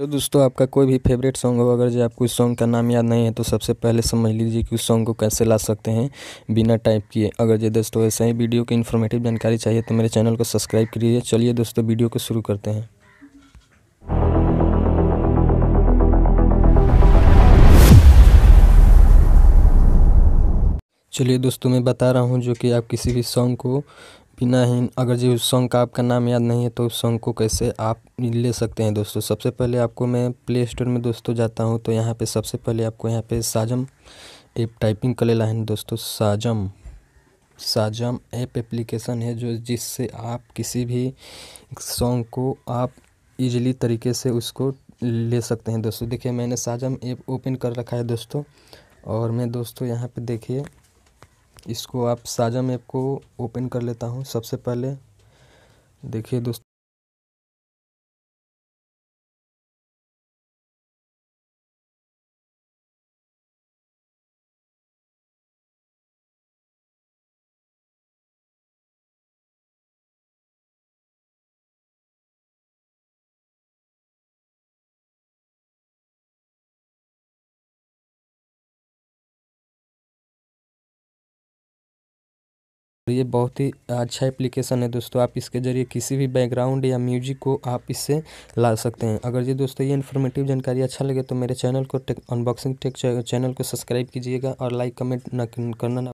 तो दोस्तों आपका कोई भी फेवरेट सॉन्ग हो अगर जो आपको उस सॉन्ग का नाम याद नहीं है तो सबसे पहले समझ लीजिए कि उस सॉन्ग को कैसे ला सकते हैं बिना टाइप किए अगर जो दोस्तों ऐसे ही वीडियो की इन्फॉर्मेटिव जानकारी चाहिए तो मेरे चैनल को सब्सक्राइब करिए चलिए दोस्तों वीडियो को शुरू करते हैं चलिए दोस्तों मैं बता रहा हूँ जो कि आप किसी भी सॉन्ग को बिना ही अगर जो उस सॉन्ग का आपका नाम याद नहीं है तो उस सॉन्ग को कैसे आप ले सकते हैं दोस्तों सबसे पहले आपको मैं प्ले स्टोर में दोस्तों जाता हूँ तो यहाँ पे सबसे पहले आपको यहाँ पे साजम ऐप टाइपिंग कर लेना है दोस्तों साजम साजम ऐप एप्लीकेशन है जो जिससे आप किसी भी सॉन्ग को आप इजीली तरीके से उसको ले सकते हैं दोस्तों देखिए मैंने साजम ऐप ओपन कर रखा है दोस्तों और मैं दोस्तों यहाँ पे देखिए इसको आप साझा मैप को ओपन कर लेता हूँ सबसे पहले देखिए दोस्तों तो ये बहुत ही अच्छा एप्लीकेशन है दोस्तों आप इसके जरिए किसी भी बैकग्राउंड या म्यूजिक को आप इससे ला सकते हैं अगर ये दोस्तों ये इन्फॉर्मेटिव जानकारी अच्छा लगे तो मेरे चैनल को टेक अनबॉक्सिंग टेक चैनल को सब्सक्राइब कीजिएगा और लाइक कमेंट न करना